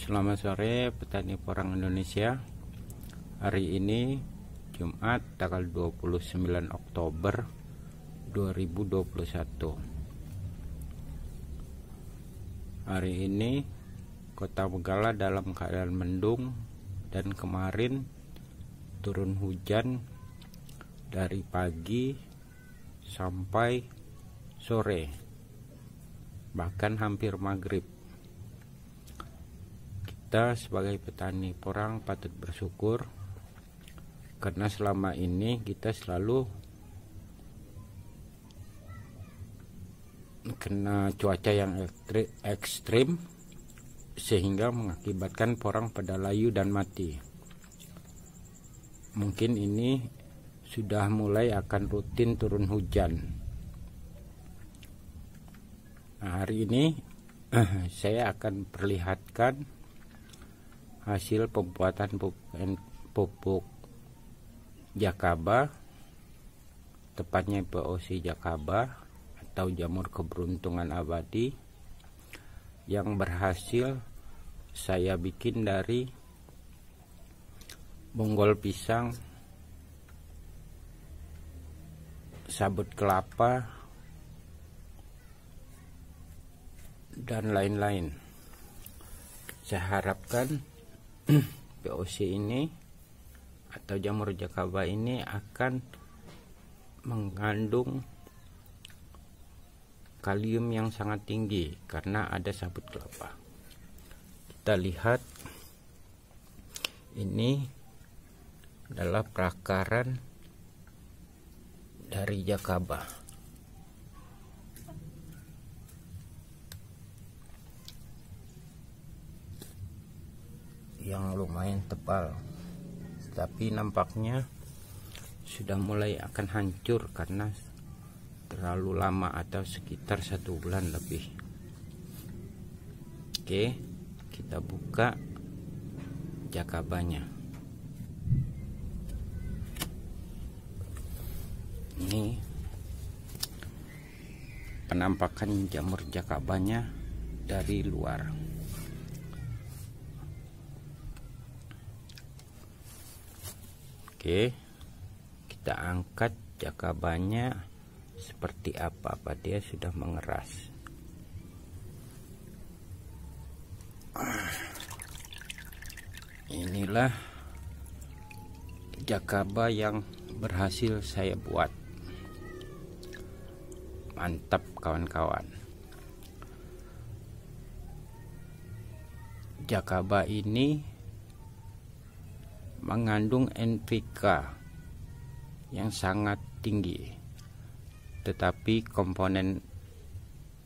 Selamat sore petani porang Indonesia Hari ini Jumat tanggal 29 Oktober 2021 Hari ini kota Begala dalam keadaan mendung dan kemarin turun hujan dari pagi sampai sore bahkan hampir maghrib kita sebagai petani porang patut bersyukur karena selama ini kita selalu kena cuaca yang ekstrim sehingga mengakibatkan porang pada layu dan mati. Mungkin ini sudah mulai akan rutin turun hujan. Nah, hari ini saya akan perlihatkan hasil pembuatan pupuk jakaba tepatnya POC jakaba atau jamur keberuntungan abadi yang berhasil saya bikin dari bonggol pisang sabut kelapa dan lain-lain saya harapkan POC ini atau jamur jakaba ini akan mengandung kalium yang sangat tinggi karena ada sabut kelapa kita lihat ini adalah perakaran dari jakaba lumayan tebal tapi nampaknya sudah mulai akan hancur karena terlalu lama atau sekitar satu bulan lebih oke kita buka jakabanya ini penampakan jamur jakabanya dari luar Oke kita angkat jakabannya seperti apa apa dia sudah mengeras inilah jakaba yang berhasil saya buat mantap kawan-kawan jakaba ini mengandung NPK yang sangat tinggi tetapi komponen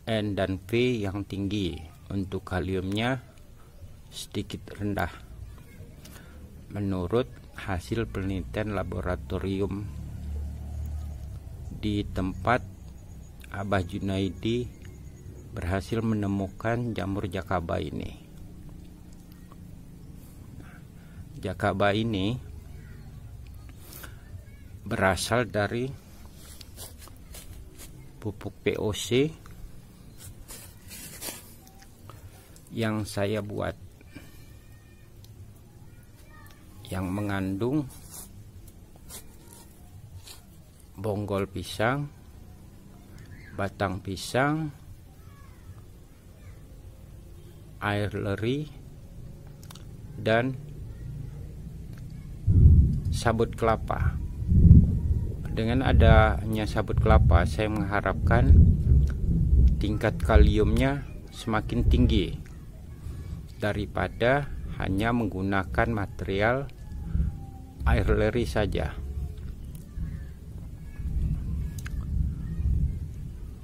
N dan V yang tinggi untuk kaliumnya sedikit rendah menurut hasil penelitian laboratorium di tempat Abah Junaidi berhasil menemukan jamur jakaba ini Jakaba ini berasal dari pupuk POC yang saya buat yang mengandung bonggol pisang batang pisang air leri dan sabut kelapa. Dengan adanya sabut kelapa, saya mengharapkan tingkat kaliumnya semakin tinggi daripada hanya menggunakan material air leri saja.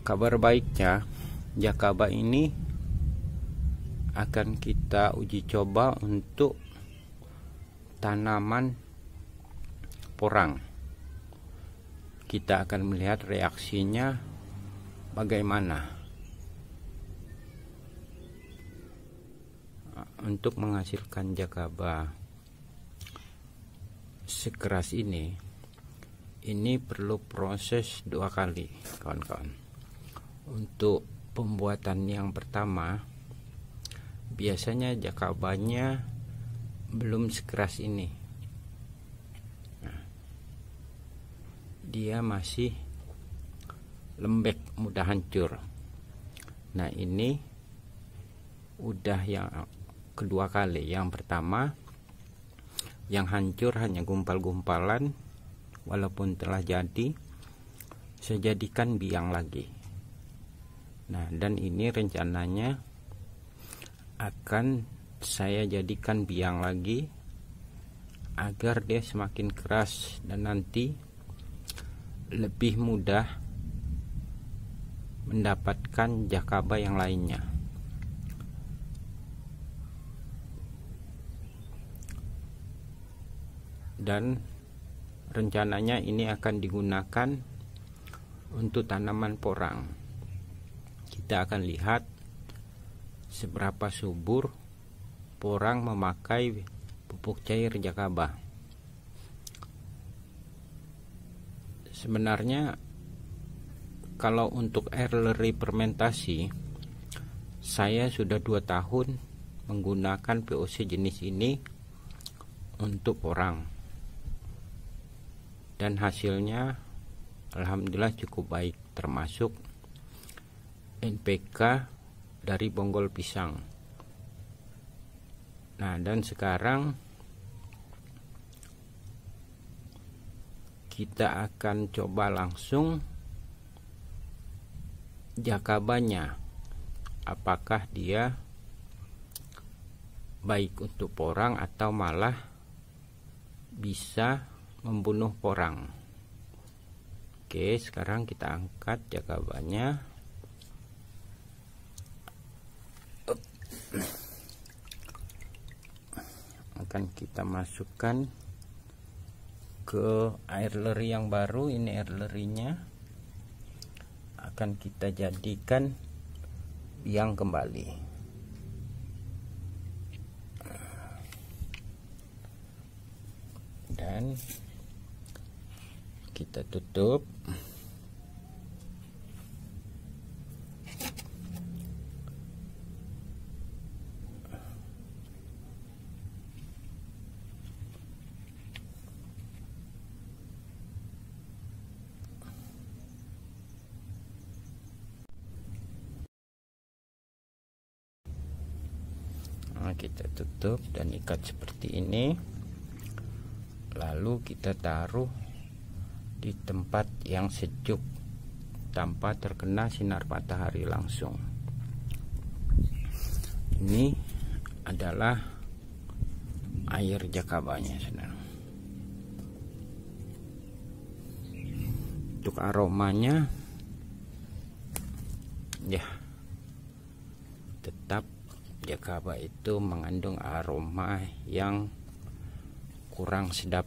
Kabar baiknya, Jakaba ini akan kita uji coba untuk tanaman porang. Kita akan melihat reaksinya bagaimana. Untuk menghasilkan jakaba sekeras ini, ini perlu proses dua kali, kawan-kawan. Untuk pembuatan yang pertama, biasanya jakabanya belum sekeras ini dia masih lembek mudah hancur nah ini udah yang kedua kali yang pertama yang hancur hanya gumpal-gumpalan walaupun telah jadi saya jadikan biang lagi nah dan ini rencananya akan saya jadikan biang lagi agar dia semakin keras dan nanti lebih mudah mendapatkan jakaba yang lainnya. Dan rencananya ini akan digunakan untuk tanaman porang. Kita akan lihat seberapa subur porang memakai pupuk cair jakaba. sebenarnya kalau untuk early fermentasi saya sudah dua tahun menggunakan POC jenis ini untuk orang dan hasilnya Alhamdulillah cukup baik termasuk NPK dari bonggol pisang nah dan sekarang kita akan coba langsung jakabannya apakah dia baik untuk porang atau malah bisa membunuh porang oke sekarang kita angkat jakabannya akan kita masukkan ke air leri yang baru ini air lerinya akan kita jadikan yang kembali dan kita tutup kita tutup dan ikat seperti ini lalu kita taruh di tempat yang sejuk tanpa terkena sinar matahari langsung ini adalah air jakabanya senang untuk aromanya ya Jakaba itu mengandung aroma yang kurang sedap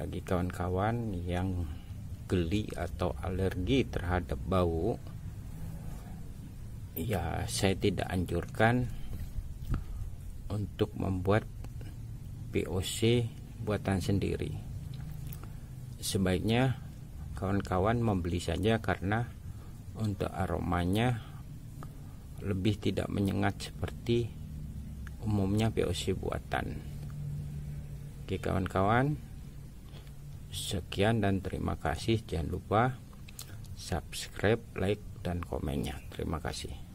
bagi kawan-kawan yang geli atau alergi terhadap bau ya saya tidak anjurkan untuk membuat POC buatan sendiri sebaiknya kawan-kawan membeli saja karena untuk aromanya lebih tidak menyengat seperti umumnya VOC buatan. Oke kawan-kawan, sekian dan terima kasih. Jangan lupa subscribe, like, dan komennya. Terima kasih.